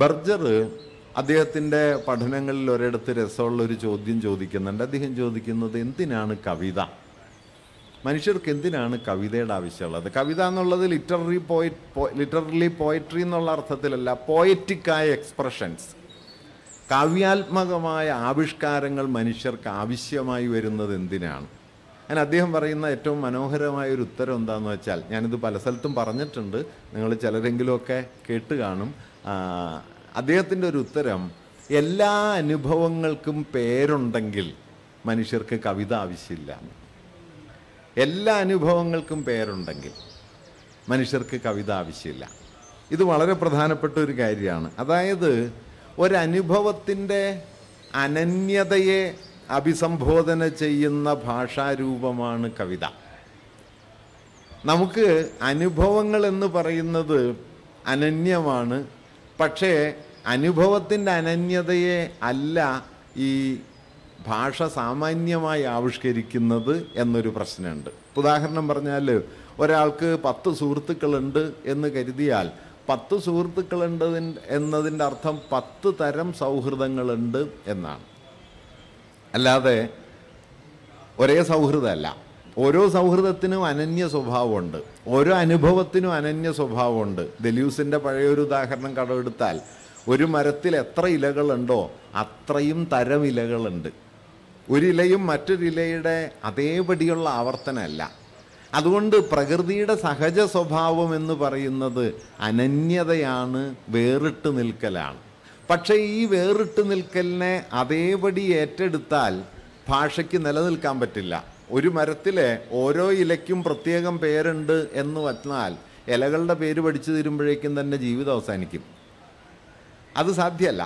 Berger അദ്ദേഹത്തിൻ്റെ പഠനങ്ങളിൽ ഒരിടത്ത് രസമുള്ള ഒരു ചോദ്യം ചോദിക്കുന്നുണ്ട് അദ്ദേഹം ചോദിക്കുന്നത് എന്തിനാണ് കവിത മനുഷ്യർക്ക് എന്തിനാണ് കവിതയുടെ ആവശ്യമുള്ളത് കവിത എന്നുള്ളത് ലിറ്റററി പോയറ്റ് ലിറ്ററലി പോയട്രി എന്നുള്ള അർത്ഥത്തിലല്ല പോയറ്റിക്കായ എക്സ്പ്രഷൻസ് കാവ്യാത്മകമായ ആവിഷ്കാരങ്ങൾ മനുഷ്യർക്ക് ആവശ്യമായി വരുന്നത് എന്തിനാണ് ഞാൻ അദ്ദേഹം പറയുന്ന ഏറ്റവും മനോഹരമായ ഒരു ഉത്തരം എന്താണെന്ന് വെച്ചാൽ ഞാനിത് പല സ്ഥലത്തും പറഞ്ഞിട്ടുണ്ട് നിങ്ങൾ ചിലരെങ്കിലുമൊക്കെ കേട്ട് കാണും അദ്ദേഹത്തിൻ്റെ ഒരു ഉത്തരം എല്ലാ അനുഭവങ്ങൾക്കും പേരുണ്ടെങ്കിൽ മനുഷ്യർക്ക് കവിത ആവശ്യമില്ല എല്ലാ അനുഭവങ്ങൾക്കും പേരുണ്ടെങ്കിൽ മനുഷ്യർക്ക് കവിത ആവശ്യമില്ല ഇത് വളരെ പ്രധാനപ്പെട്ട ഒരു കാര്യമാണ് അതായത് ഒരനുഭവത്തിൻ്റെ അനന്യതയെ അഭിസംബോധന ചെയ്യുന്ന ഭാഷാരൂപമാണ് കവിത നമുക്ക് അനുഭവങ്ങൾ എന്ന് പറയുന്നത് അനന്യമാണ് പക്ഷേ അനുഭവത്തിൻ്റെ അനന്യതയെ അല്ല ഈ ഭാഷ സാമാന്യമായി ആവിഷ്കരിക്കുന്നത് എന്നൊരു പ്രശ്നമുണ്ട് ഉദാഹരണം പറഞ്ഞാൽ ഒരാൾക്ക് പത്ത് സുഹൃത്തുക്കളുണ്ട് എന്ന് കരുതിയാൽ പത്ത് സുഹൃത്തുക്കളുണ്ട് എന്നതിൻ്റെ അർത്ഥം പത്ത് തരം സൗഹൃദങ്ങളുണ്ട് എന്നാണ് അല്ലാതെ ഒരേ സൗഹൃദമല്ല ഓരോ സൗഹൃദത്തിനും അനന്യ സ്വഭാവമുണ്ട് ഓരോ അനുഭവത്തിനും അനന്യ സ്വഭാവമുണ്ട് ദലൂസിൻ്റെ പഴയൊരു ഉദാഹരണം കടമെടുത്താൽ ഒരു മരത്തിൽ എത്ര ഇലകളുണ്ടോ അത്രയും തരം ഇലകളുണ്ട് ഒരിലയും മറ്റൊരിലയുടെ അതേപടിയുള്ള ആവർത്തനമല്ല അതുകൊണ്ട് പ്രകൃതിയുടെ സഹജ സ്വഭാവം എന്ന് പറയുന്നത് അനന്യതയാണ് വേറിട്ട് നിൽക്കലാണ് പക്ഷേ ഈ വേറിട്ട് നിൽക്കലിനെ അതേപടി ഏറ്റെടുത്താൽ ഭാഷയ്ക്ക് നിലനിൽക്കാൻ പറ്റില്ല ഒരു മരത്തിലെ ഓരോ ഇലയ്ക്കും പ്രത്യേകം പേരുണ്ട് എന്ന് വന്നാൽ ഇലകളുടെ പേര് പഠിച്ചു തീരുമ്പോഴേക്കും തന്നെ ജീവിതം അവസാനിക്കും അത് സാധ്യമല്ല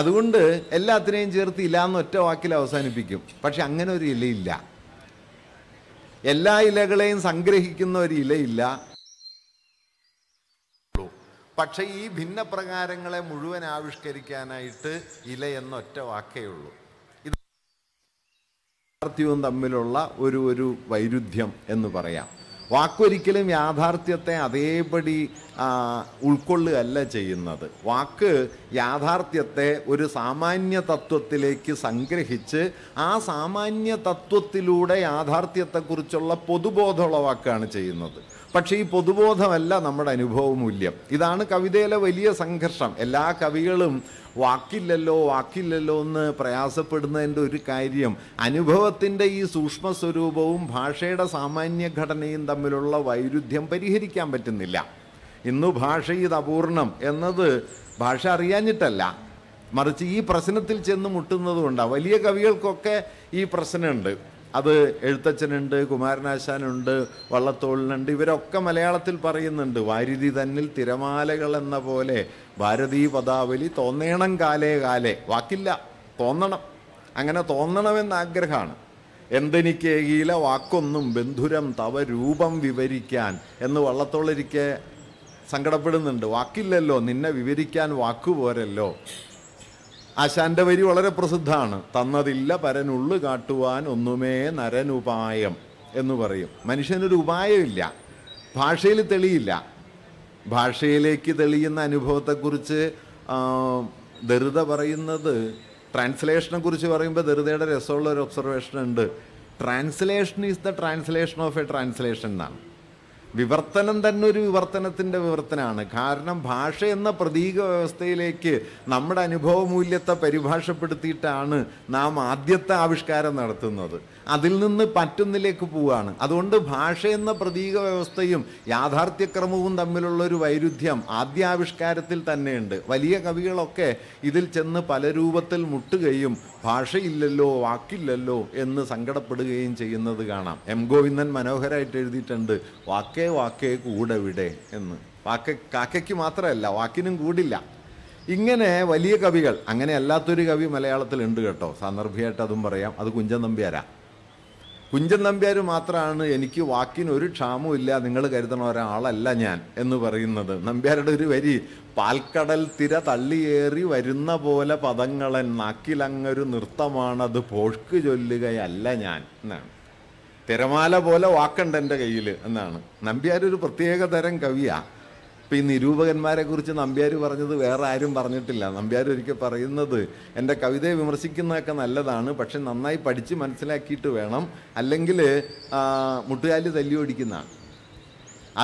അതുകൊണ്ട് എല്ലാത്തിനെയും ചേർത്ത് ഇല എന്ന് ഒറ്റ വാക്കിൽ അവസാനിപ്പിക്കും പക്ഷെ അങ്ങനെ ഒരു ഇലയില്ല എല്ലാ ഇലകളെയും സംഗ്രഹിക്കുന്ന ഒരു ഇലയില്ല പക്ഷേ ഈ ഭിന്നപ്രകാരങ്ങളെ മുഴുവൻ ആവിഷ്കരിക്കാനായിട്ട് ഇല എന്നൊറ്റ വാക്കേ ഉള്ളൂ യാഥാർത്ഥ്യവും തമ്മിലുള്ള ഒരു ഒരു വൈരുദ്ധ്യം എന്ന് പറയാം വാക്കൊരിക്കലും യാഥാർത്ഥ്യത്തെ അതേപടി ഉൾക്കൊള്ളുകയല്ല ചെയ്യുന്നത് വാക്ക് യാഥാർത്ഥ്യത്തെ ഒരു സാമാന്യ തത്വത്തിലേക്ക് സംഗ്രഹിച്ച് ആ സാമാന്യ തത്വത്തിലൂടെ യാഥാർത്ഥ്യത്തെക്കുറിച്ചുള്ള വാക്കാണ് ചെയ്യുന്നത് പക്ഷേ ഈ പൊതുബോധമല്ല നമ്മുടെ മൂല്യം ഇതാണ് കവിതയിലെ വലിയ സംഘർഷം എല്ലാ കവികളും വാക്കില്ലല്ലോ വാക്കില്ലല്ലോ എന്ന് പ്രയാസപ്പെടുന്നതിൻ്റെ ഒരു കാര്യം അനുഭവത്തിൻ്റെ ഈ സൂക്ഷ്മ സ്വരൂപവും ഭാഷയുടെ സാമാന്യ ഘടനയും തമ്മിലുള്ള വൈരുദ്ധ്യം പരിഹരിക്കാൻ പറ്റുന്നില്ല ഇന്ന് ഭാഷ ഇത് അപൂർണം എന്നത് ഭാഷ അറിയാഞ്ഞിട്ടല്ല മറിച്ച് ഈ പ്രശ്നത്തിൽ ചെന്ന് മുട്ടുന്നതുകൊണ്ടാണ് വലിയ കവികൾക്കൊക്കെ ഈ പ്രശ്നമുണ്ട് അത് എഴുത്തച്ഛനുണ്ട് കുമാരനാശാനുണ്ട് വള്ളത്തോളിനുണ്ട് ഇവരൊക്കെ മലയാളത്തിൽ പറയുന്നുണ്ട് വാരിധി തന്നിൽ തിരമാലകൾ എന്ന പോലെ ഭാരതീ പദാവലി തോന്നേണം കാലേ കാലേ വാക്കില്ല തോന്നണം അങ്ങനെ തോന്നണമെന്ന് ആഗ്രഹമാണ് എന്തെനിക്കേകീല വാക്കൊന്നും ബന്ധുരം തവ രൂപം വിവരിക്കാൻ എന്ന് വള്ളത്തോളിരിക്കെ സങ്കടപ്പെടുന്നുണ്ട് വാക്കില്ലല്ലോ നിന്നെ വിവരിക്കാൻ വാക്കുപോരല്ലോ ആശാന്റെ വരി വളരെ പ്രസിദ്ധമാണ് തന്നതില്ല പരനുള്ള് കാട്ടുവാൻ ഒന്നുമേ നരനുപായം എന്ന് പറയും മനുഷ്യനൊരു ഉപായമില്ല ഭാഷയിൽ തെളിയില്ല ഭാഷയിലേക്ക് തെളിയുന്ന അനുഭവത്തെക്കുറിച്ച് ധൃത പറയുന്നത് ട്രാൻസ്ലേഷനെ കുറിച്ച് പറയുമ്പോൾ ധൃതയുടെ രസമുള്ള ഒരു ഒബ്സർവേഷൻ ഉണ്ട് translation is the translation of a translation എന്നാണ് വിവർത്തനം തന്നെ ഒരു വിവർത്തനത്തിൻ്റെ വിവർത്തനമാണ് കാരണം ഭാഷ എന്ന പ്രതീക വ്യവസ്ഥയിലേക്ക് നമ്മുടെ അനുഭവ മൂല്യത്തെ പരിഭാഷപ്പെടുത്തിയിട്ടാണ് നാം ആദ്യത്തെ ആവിഷ്കാരം നടത്തുന്നത് അതിൽ നിന്ന് പറ്റുന്നിലേക്ക് പോവുകയാണ് അതുകൊണ്ട് ഭാഷ എന്ന പ്രതീക വ്യവസ്ഥയും യാഥാർത്ഥ്യക്രമവും തമ്മിലുള്ള ഒരു വൈരുദ്ധ്യം ആവിഷ്കാരത്തിൽ തന്നെയുണ്ട് വലിയ കവികളൊക്കെ ഇതിൽ ചെന്ന് പല രൂപത്തിൽ മുട്ടുകയും ഭാഷയില്ലല്ലോ വാക്കില്ലല്ലോ എന്ന് സങ്കടപ്പെടുകയും ചെയ്യുന്നത് കാണാം എം ഗോവിന്ദൻ മനോഹരമായിട്ട് എഴുതിയിട്ടുണ്ട് വാക്ക് കാക്കേ വാക്കേ കൂടവിടെ എന്ന് വാക്ക കാക്കയ്ക്ക് മാത്രമല്ല വാക്കിനും കൂടില്ല ഇങ്ങനെ വലിയ കവികൾ അങ്ങനെ അല്ലാത്തൊരു കവി മലയാളത്തിൽ ഉണ്ട് കേട്ടോ സന്ദർഭിയായിട്ട് അതും പറയാം അത് കുഞ്ചൻ നമ്പ്യാരാ കുഞ്ചൻ നമ്പ്യാർ മാത്രമാണ് എനിക്ക് വാക്കിന് ഒരു ക്ഷാമവും ഇല്ല നിങ്ങൾ കരുതണ ഒരാളല്ല ഞാൻ എന്ന് പറയുന്നത് നമ്പ്യാരുടെ ഒരു വരി പാൽക്കടൽ തിര തള്ളിയേറി വരുന്ന പോലെ പദങ്ങളെ നാക്കിലങ്ങൊരു നൃത്തമാണത് പോഷ്ക്ക് ചൊല്ലുകയല്ല ഞാൻ എന്നാണ് തിരമാല പോലെ വാക്കുണ്ട് എൻ്റെ കയ്യിൽ എന്നാണ് നമ്പ്യാർ ഒരു പ്രത്യേക തരം കവിയാണ് ഇപ്പം ഈ നിരൂപകന്മാരെ കുറിച്ച് നമ്പ്യാർ പറഞ്ഞത് വേറെ ആരും പറഞ്ഞിട്ടില്ല നമ്പ്യാർ ഒരിക്കൽ പറയുന്നത് എൻ്റെ കവിതയെ വിമർശിക്കുന്നതൊക്കെ നല്ലതാണ് പക്ഷെ നന്നായി പഠിച്ച് മനസ്സിലാക്കിയിട്ട് വേണം അല്ലെങ്കിൽ മുട്ടുകാലി തല്ലി ഓടിക്കുന്ന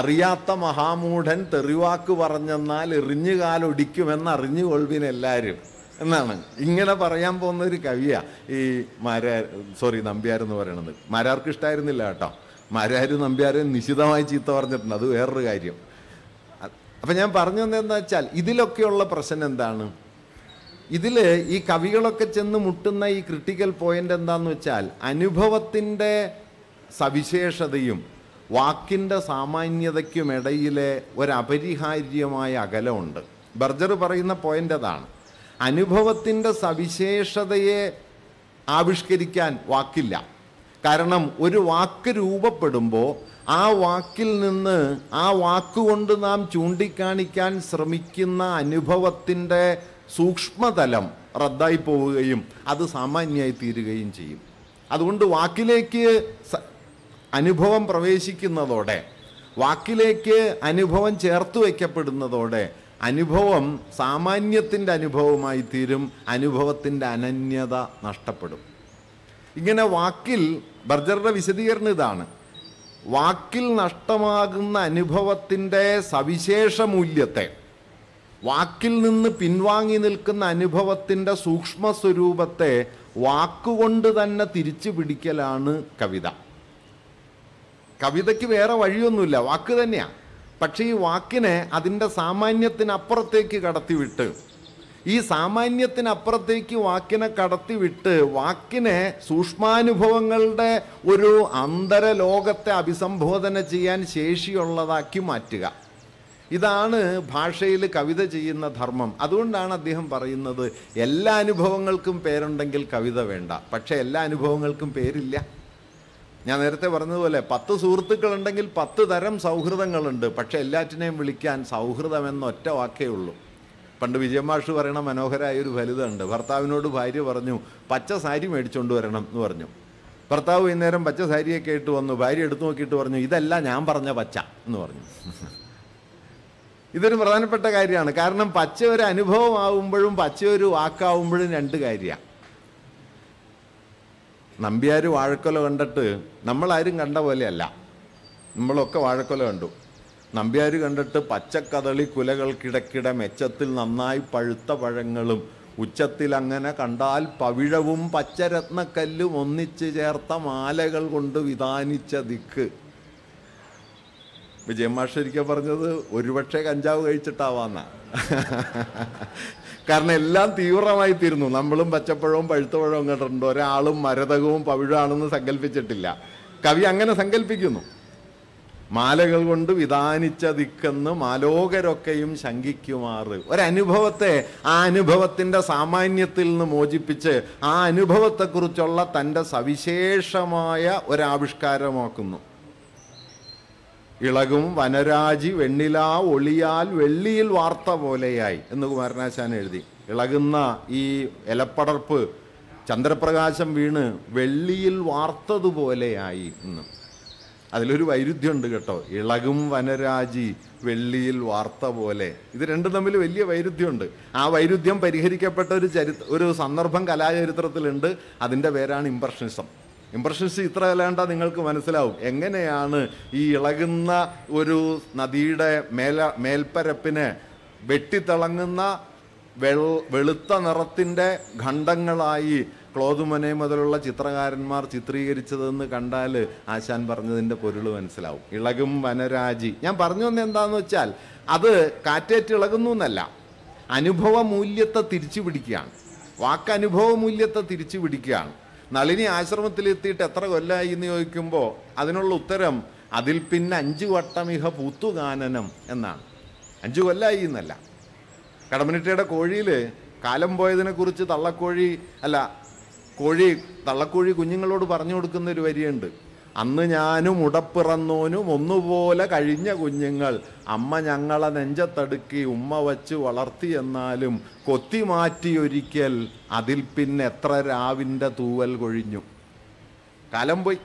അറിയാത്ത മഹാമൂഢൻ തെറിവാക്ക് പറഞ്ഞെന്നാൽ എറിഞ്ഞുകാലൊടിക്കുമെന്ന് അറിഞ്ഞുകൊള്ളുവിനെല്ലാവരും എന്നാണ് ഇങ്ങനെ പറയാൻ പോകുന്ന ഒരു കവിയ ഈ മാരാർ സോറി നമ്പ്യാർ എന്ന് പറയണത് മാരാർക്ക് ഇഷ്ടമായിരുന്നില്ല കേട്ടോ മാരാര് നമ്പ്യാരെ നിശിതമായി ചീത്ത പറഞ്ഞിട്ടുണ്ട് അത് വേറൊരു കാര്യം അപ്പം ഞാൻ പറഞ്ഞു വന്നതെന്ന് വെച്ചാൽ ഇതിലൊക്കെയുള്ള പ്രശ്നം എന്താണ് ഇതിൽ ഈ കവികളൊക്കെ ചെന്ന് മുട്ടുന്ന ഈ ക്രിട്ടിക്കൽ പോയിന്റ് എന്താന്ന് വെച്ചാൽ അനുഭവത്തിൻ്റെ സവിശേഷതയും വാക്കിൻ്റെ സാമാന്യതയ്ക്കുമിടയിലെ ഒരപരിഹാര്യമായ അകലമുണ്ട് ബർജർ പറയുന്ന പോയിൻ്റ് അതാണ് അനുഭവത്തിൻ്റെ സവിശേഷതയെ ആവിഷ്കരിക്കാൻ വാക്കില്ല കാരണം ഒരു വാക്ക് രൂപപ്പെടുമ്പോൾ ആ വാക്കിൽ നിന്ന് ആ വാക്കുകൊണ്ട് നാം ചൂണ്ടിക്കാണിക്കാൻ ശ്രമിക്കുന്ന അനുഭവത്തിൻ്റെ സൂക്ഷ്മതലം റദ്ദായി പോവുകയും അത് സാമാന്യമായി തീരുകയും ചെയ്യും അതുകൊണ്ട് വാക്കിലേക്ക് അനുഭവം പ്രവേശിക്കുന്നതോടെ വാക്കിലേക്ക് അനുഭവം ചേർത്ത് വയ്ക്കപ്പെടുന്നതോടെ അനുഭവം സാമാന്യത്തിൻ്റെ അനുഭവമായി തീരും അനുഭവത്തിൻ്റെ അനന്യത നഷ്ടപ്പെടും ഇങ്ങനെ വാക്കിൽ ബർജറുടെ വിശദീകരണം ഇതാണ് വാക്കിൽ നഷ്ടമാകുന്ന അനുഭവത്തിൻ്റെ സവിശേഷ മൂല്യത്തെ വാക്കിൽ നിന്ന് പിൻവാങ്ങി നിൽക്കുന്ന അനുഭവത്തിൻ്റെ സൂക്ഷ്മ സ്വരൂപത്തെ വാക്കുകൊണ്ട് തന്നെ തിരിച്ചു പിടിക്കലാണ് കവിത കവിതയ്ക്ക് വേറെ വഴിയൊന്നുമില്ല വാക്ക് തന്നെയാണ് പക്ഷേ ഈ വാക്കിനെ അതിൻ്റെ സാമാന്യത്തിനപ്പുറത്തേക്ക് കടത്തിവിട്ട് ഈ സാമാന്യത്തിനപ്പുറത്തേക്ക് വാക്കിനെ കടത്തിവിട്ട് വാക്കിനെ സൂക്ഷ്മാനുഭവങ്ങളുടെ ഒരു അന്തരലോകത്തെ അഭിസംബോധന ചെയ്യാൻ ശേഷിയുള്ളതാക്കി മാറ്റുക ഇതാണ് ഭാഷയിൽ കവിത ചെയ്യുന്ന ധർമ്മം അതുകൊണ്ടാണ് അദ്ദേഹം പറയുന്നത് എല്ലാ അനുഭവങ്ങൾക്കും പേരുണ്ടെങ്കിൽ കവിത വേണ്ട പക്ഷേ എല്ലാ അനുഭവങ്ങൾക്കും പേരില്ല ഞാൻ നേരത്തെ പറഞ്ഞതുപോലെ പത്ത് സുഹൃത്തുക്കളുണ്ടെങ്കിൽ പത്ത് തരം സൗഹൃദങ്ങളുണ്ട് പക്ഷേ എല്ലാറ്റിനെയും വിളിക്കാൻ സൗഹൃദം എന്നൊറ്റ വാക്കേ ഉള്ളൂ പണ്ട് വിജയമാഷ് പറയണ മനോഹരമായ ഒരു ഫലിതമുണ്ട് ഭർത്താവിനോട് ഭാര്യ പറഞ്ഞു പച്ച സാരി മേടിച്ചുകൊണ്ട് വരണം എന്ന് പറഞ്ഞു ഭർത്താവ് വൈകുന്നേരം പച്ച സാരിയൊക്കെ ഇട്ട് വന്നു ഭാര്യ എടുത്തു നോക്കിയിട്ട് പറഞ്ഞു ഇതല്ല ഞാൻ പറഞ്ഞ പച്ച എന്ന് പറഞ്ഞു ഇതൊരു പ്രധാനപ്പെട്ട കാര്യമാണ് കാരണം പച്ച ഒരു അനുഭവമാവുമ്പോഴും പച്ച ഒരു വാക്കാവുമ്പോഴും രണ്ട് കാര്യമാണ് നമ്പ്യാർ വാഴക്കൊല കണ്ടിട്ട് നമ്മളാരും കണ്ട പോലെയല്ല നമ്മളൊക്കെ വാഴക്കൊല കണ്ടു നമ്പ്യാർ കണ്ടിട്ട് പച്ചക്കതളി കുലകൾക്കിടക്കിട മെച്ചത്തിൽ നന്നായി പഴുത്ത പഴങ്ങളും ഉച്ചത്തിൽ അങ്ങനെ കണ്ടാൽ പവിഴവും പച്ചരത്നക്കല്ലും ഒന്നിച്ച് ചേർത്ത മാലകൾ കൊണ്ട് വിധാനിച്ച ദിക്ക് വിജയമാഷരിക്ക പറഞ്ഞത് ഒരുപക്ഷെ കഞ്ചാവ് കഴിച്ചിട്ടാവാന്നാ കാരണം എല്ലാം തീവ്രമായി തീരുന്നു നമ്മളും പച്ചപ്പഴവും പഴുത്തപ്പഴവും കണ്ടിട്ടുണ്ട് ഒരാളും മരതകവും പവിഴാണെന്ന് സങ്കല്പിച്ചിട്ടില്ല കവി അങ്ങനെ സങ്കല്പിക്കുന്നു മാലകൾ കൊണ്ട് വിധാനിച്ച ദിക്കെന്ന് മാലോകരൊക്കെയും ശങ്കിക്കുമാറ് ഒരനുഭവത്തെ ആ അനുഭവത്തിൻ്റെ സാമാന്യത്തിൽ നിന്ന് മോചിപ്പിച്ച് ആ അനുഭവത്തെക്കുറിച്ചുള്ള തൻ്റെ സവിശേഷമായ ഒരാവിഷ്കാരമാക്കുന്നു ഇളകും വനരാജി വെണ്ണിലാ ഒളിയാൽ വെള്ളിയിൽ വാർത്ത പോലെയായി എന്ന് കുമാരനാശാൻ എഴുതി ഇളകുന്ന ഈ ഇലപ്പടർപ്പ് ചന്ദ്രപ്രകാശം വീണ് വെള്ളിയിൽ വാർത്തതുപോലെയായി എന്ന് അതിലൊരു വൈരുദ്ധ്യമുണ്ട് കേട്ടോ ഇളകും വനരാജി വെള്ളിയിൽ വാർത്ത പോലെ ഇത് രണ്ടും തമ്മിൽ വലിയ വൈരുദ്ധ്യമുണ്ട് ആ വൈരുദ്ധ്യം പരിഹരിക്കപ്പെട്ട ഒരു ചരി ഒരു സന്ദർഭം കലാചരിത്രത്തിലുണ്ട് അതിൻ്റെ പേരാണ് ഇംപ്രഷനിസം ഇമ്പ്രഷൻസ് ഇത്ര അല്ലാണ്ട നിങ്ങൾക്ക് മനസ്സിലാവും എങ്ങനെയാണ് ഈ ഇളകുന്ന ഒരു നദിയുടെ മേല മേൽപ്പരപ്പിനെ വെട്ടിത്തിളങ്ങുന്ന വെൾ വെളുത്ത നിറത്തിൻ്റെ ഖണ്ഡങ്ങളായി ക്ലോതുമനെ മുതലുള്ള ചിത്രകാരന്മാർ ചിത്രീകരിച്ചതെന്ന് കണ്ടാൽ ആശാൻ പറഞ്ഞതിൻ്റെ പൊരുൾ മനസ്സിലാവും ഇളകും വനരാജി ഞാൻ പറഞ്ഞു വന്ന എന്താണെന്ന് വെച്ചാൽ അത് കാറ്റേറ്റ് ഇളകുന്നു എന്നല്ല അനുഭവ മൂല്യത്തെ തിരിച്ചു പിടിക്കുകയാണ് വാക്കനുഭവ മൂല്യത്തെ തിരിച്ചു പിടിക്കുകയാണ് നളിനി ആശ്രമത്തിലെത്തിയിട്ട് എത്ര കൊല്ലായി എന്ന് ചോദിക്കുമ്പോൾ അതിനുള്ള ഉത്തരം അതിൽ പിന്നെ അഞ്ച് വട്ടമിഹ പൂത്തുകാനനം എന്നാണ് അഞ്ച് കൊല്ലായി എന്നല്ല കടമനിട്ടയുടെ കോഴിയിൽ കാലം പോയതിനെക്കുറിച്ച് തള്ളക്കോഴി അല്ല കോഴി തള്ളക്കോഴി കുഞ്ഞുങ്ങളോട് പറഞ്ഞു കൊടുക്കുന്ന ഒരു വരിയുണ്ട് അന്ന് ഞാനും ഉടപ്പിറന്നോനും ഒന്നുപോലെ കഴിഞ്ഞ കുഞ്ഞുങ്ങൾ അമ്മ ഞങ്ങളെ നെഞ്ചത്തടുക്കി ഉമ്മ വച്ച് വളർത്തി എന്നാലും കൊത്തി മാറ്റിയൊരിക്കൽ അതിൽ പിന്നെ എത്ര രാവിൻ്റെ തൂവൽ കൊഴിഞ്ഞു കാലം പോയി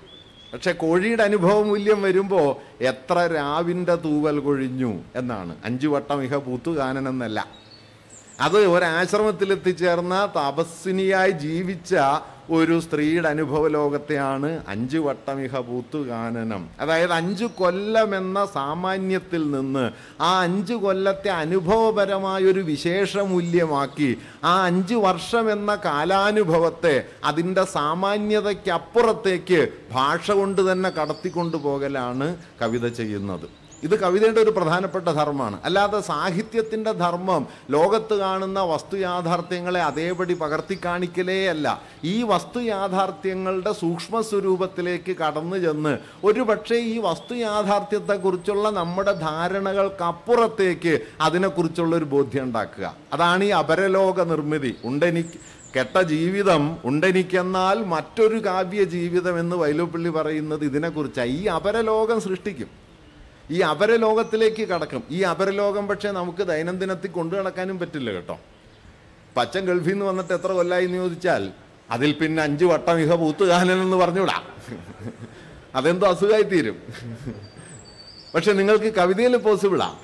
പക്ഷെ കോഴിയുടെ അനുഭവ മൂല്യം വരുമ്പോൾ എത്ര രാവിൻ്റെ തൂവൽ കൊഴിഞ്ഞു എന്നാണ് അഞ്ചു വട്ടം ഇഹ പൂത്തുകാനനെന്നല്ല അത് ഒരാശ്രമത്തിൽ എത്തിച്ചേർന്ന തപസ്വിനിയായി ജീവിച്ച ഒരു സ്ത്രീയുടെ അനുഭവ ലോകത്തെയാണ് അഞ്ചു വട്ടമിഹ പൂത്തുകാനനം അതായത് അഞ്ച് കൊല്ലമെന്ന സാമാന്യത്തിൽ നിന്ന് ആ അഞ്ച് കൊല്ലത്തെ അനുഭവപരമായൊരു ഒരു വിശേഷ മൂല്യമാക്കി ആ അഞ്ച് വർഷമെന്ന കാലാനുഭവത്തെ അതിൻ്റെ സാമാന്യതയ്ക്കപ്പുറത്തേക്ക് ഭാഷ കൊണ്ട് തന്നെ കടത്തിക്കൊണ്ടു പോകലാണ് കവിത ചെയ്യുന്നത് ഇത് കവിതയുടെ ഒരു പ്രധാനപ്പെട്ട ധർമ്മമാണ് അല്ലാതെ സാഹിത്യത്തിൻ്റെ ധർമ്മം ലോകത്ത് കാണുന്ന വസ്തു യാഥാർത്ഥ്യങ്ങളെ അതേപടി പകർത്തി കാണിക്കലേ അല്ല ഈ വസ്തു യാഥാർത്ഥ്യങ്ങളുടെ സൂക്ഷ്മ സ്വരൂപത്തിലേക്ക് കടന്നു ചെന്ന് പക്ഷേ ഈ യാഥാർത്ഥ്യത്തെക്കുറിച്ചുള്ള നമ്മുടെ ധാരണകൾക്കപ്പുറത്തേക്ക് അതിനെക്കുറിച്ചുള്ള ഒരു ബോധ്യം ഉണ്ടാക്കുക അതാണ് ഈ അപരലോക നിർമ്മിതി ഉണ്ടെനിക്ക് കെട്ട ജീവിതം ഉണ്ടെനിക്കെന്നാൽ മറ്റൊരു കാവ്യ ജീവിതം എന്ന് വൈലോപ്പിള്ളി പറയുന്നത് ഇതിനെക്കുറിച്ചാണ് ഈ അപരലോകം സൃഷ്ടിക്കും ഈ അപരലോകത്തിലേക്ക് കടക്കും ഈ അപരലോകം പക്ഷേ നമുക്ക് ദൈനംദിനത്തിൽ കൊണ്ടു നടക്കാനും പറ്റില്ല കേട്ടോ പച്ചൻ ഗൾഫിൽ നിന്ന് വന്നിട്ട് എത്ര കൊല്ലായി എന്ന് ചോദിച്ചാൽ അതിൽ പിന്നെ അഞ്ച് വട്ടം ഇഹ പൂത്തുകാലൻ എന്ന് പറഞ്ഞുവിടാം അതെന്തോ അസുഖമായി തീരും പക്ഷെ നിങ്ങൾക്ക് കവിതയിൽ പോസിബിളാണ്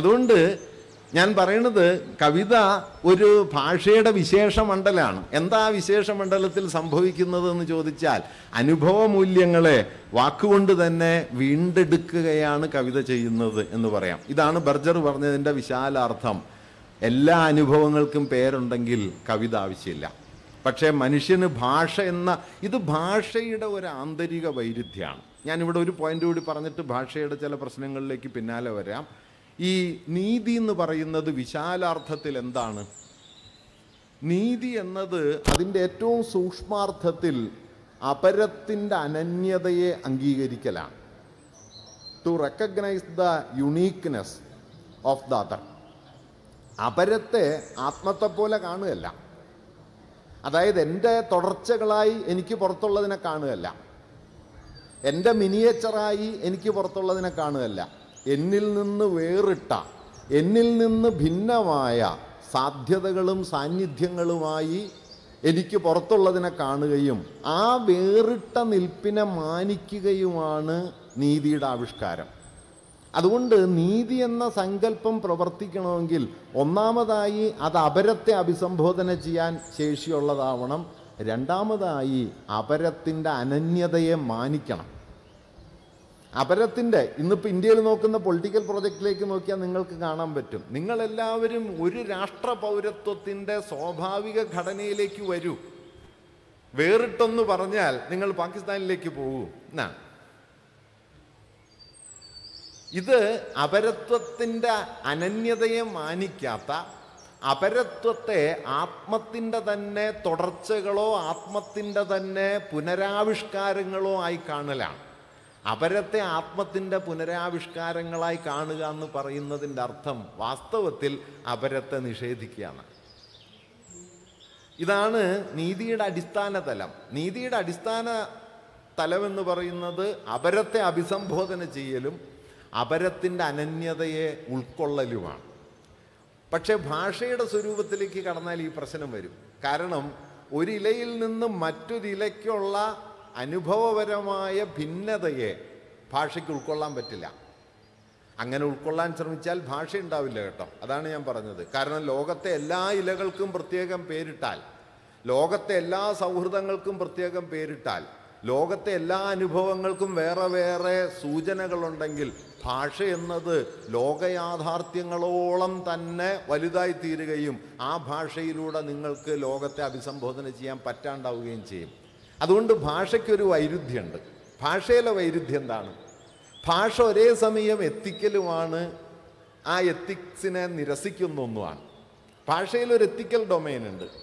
അതുകൊണ്ട് ഞാൻ പറയുന്നത് കവിത ഒരു ഭാഷയുടെ വിശേഷമണ്ഡലമാണ് എന്താ വിശേഷമണ്ഡലത്തിൽ സംഭവിക്കുന്നതെന്ന് ചോദിച്ചാൽ അനുഭവ മൂല്യങ്ങളെ വാക്കുകൊണ്ട് തന്നെ വീണ്ടെടുക്കുകയാണ് കവിത ചെയ്യുന്നത് എന്ന് പറയാം ഇതാണ് ബർജർ പറഞ്ഞതിൻ്റെ വിശാലാർത്ഥം എല്ലാ അനുഭവങ്ങൾക്കും പേരുണ്ടെങ്കിൽ കവിത ആവശ്യമില്ല പക്ഷേ മനുഷ്യന് ഭാഷ എന്ന ഇത് ഭാഷയുടെ ഒരു ആന്തരിക വൈരുദ്ധ്യമാണ് ഞാനിവിടെ ഒരു പോയിന്റ് കൂടി പറഞ്ഞിട്ട് ഭാഷയുടെ ചില പ്രശ്നങ്ങളിലേക്ക് പിന്നാലെ വരാം ഈ നീതി എന്ന് പറയുന്നത് വിശാലാർത്ഥത്തിൽ എന്താണ് നീതി എന്നത് അതിൻ്റെ ഏറ്റവും സൂക്ഷ്മാർത്ഥത്തിൽ അപരത്തിൻ്റെ അനന്യതയെ അംഗീകരിക്കലാണ് to recognise the uniqueness of the other അപരത്തെ ആത്മത്തെ പോലെ കാണുകയല്ല അതായത് എൻ്റെ തുടർച്ചകളായി എനിക്ക് പുറത്തുള്ളതിനെ കാണുകയല്ല എൻ്റെ മിനിയേച്ചറായി എനിക്ക് പുറത്തുള്ളതിനെ കാണുകയല്ല എന്നിൽ നിന്ന് വേറിട്ട എന്നിൽ നിന്ന് ഭിന്നമായ സാധ്യതകളും സാന്നിധ്യങ്ങളുമായി എനിക്ക് പുറത്തുള്ളതിനെ കാണുകയും ആ വേറിട്ട നിൽപ്പിനെ മാനിക്കുകയുമാണ് നീതിയുടെ ആവിഷ്കാരം അതുകൊണ്ട് നീതി എന്ന സങ്കല്പം പ്രവർത്തിക്കണമെങ്കിൽ ഒന്നാമതായി അത് അപരത്തെ അഭിസംബോധന ചെയ്യാൻ ശേഷിയുള്ളതാവണം രണ്ടാമതായി അപരത്തിൻ്റെ അനന്യതയെ മാനിക്കണം അപരത്തിൻ്റെ ഇന്നിപ്പോൾ ഇന്ത്യയിൽ നോക്കുന്ന പൊളിറ്റിക്കൽ പ്രോജക്റ്റിലേക്ക് നോക്കിയാൽ നിങ്ങൾക്ക് കാണാൻ പറ്റും നിങ്ങളെല്ലാവരും ഒരു രാഷ്ട്ര പൗരത്വത്തിൻ്റെ സ്വാഭാവിക ഘടനയിലേക്ക് വരൂ വേറിട്ടൊന്ന് പറഞ്ഞാൽ നിങ്ങൾ പാകിസ്ഥാനിലേക്ക് പോകൂ എന്നാണ് ഇത് അപരത്വത്തിൻ്റെ അനന്യതയെ മാനിക്കാത്ത അപരത്വത്തെ ആത്മത്തിൻ്റെ തന്നെ തുടർച്ചകളോ ആത്മത്തിൻ്റെ തന്നെ പുനരാവിഷ്കാരങ്ങളോ ആയി കാണലാണ് അപരത്തെ ആത്മത്തിൻ്റെ പുനരാവിഷ്കാരങ്ങളായി കാണുക എന്ന് പറയുന്നതിൻ്റെ അർത്ഥം വാസ്തവത്തിൽ അപരത്തെ നിഷേധിക്കുകയാണ് ഇതാണ് നീതിയുടെ അടിസ്ഥാന തലം നീതിയുടെ അടിസ്ഥാന തലമെന്ന് പറയുന്നത് അപരത്തെ അഭിസംബോധന ചെയ്യലും അപരത്തിൻ്റെ അനന്യതയെ ഉൾക്കൊള്ളലുമാണ് പക്ഷേ ഭാഷയുടെ സ്വരൂപത്തിലേക്ക് കടന്നാൽ ഈ പ്രശ്നം വരും കാരണം ഒരിലയിൽ നിന്ന് മറ്റൊരിലയ്ക്കുള്ള അനുഭവപരമായ ഭിന്നതയെ ഭാഷയ്ക്ക് ഉൾക്കൊള്ളാൻ പറ്റില്ല അങ്ങനെ ഉൾക്കൊള്ളാൻ ശ്രമിച്ചാൽ ഭാഷ ഉണ്ടാവില്ല കേട്ടോ അതാണ് ഞാൻ പറഞ്ഞത് കാരണം ലോകത്തെ എല്ലാ ഇലകൾക്കും പ്രത്യേകം പേരിട്ടാൽ ലോകത്തെ എല്ലാ സൗഹൃദങ്ങൾക്കും പ്രത്യേകം പേരിട്ടാൽ ലോകത്തെ എല്ലാ അനുഭവങ്ങൾക്കും വേറെ വേറെ സൂചനകളുണ്ടെങ്കിൽ ഭാഷ എന്നത് ലോകയാഥാർത്ഥ്യങ്ങളോളം തന്നെ വലുതായി തീരുകയും ആ ഭാഷയിലൂടെ നിങ്ങൾക്ക് ലോകത്തെ അഭിസംബോധന ചെയ്യാൻ പറ്റാണ്ടാവുകയും ചെയ്യും അതുകൊണ്ട് ഭാഷയ്ക്കൊരു വൈരുദ്ധ്യമുണ്ട് ഭാഷയിലെ വൈരുദ്ധ്യം എന്താണ് ഭാഷ ഒരേ സമയം എത്തിക്കലുമാണ് ആ എത്തിക്സിനെ നിരസിക്കുന്ന ഒന്നുമാണ് ഭാഷയിലൊരു എത്തിക്കൽ ഡൊമൈനുണ്ട് ഉണ്ട്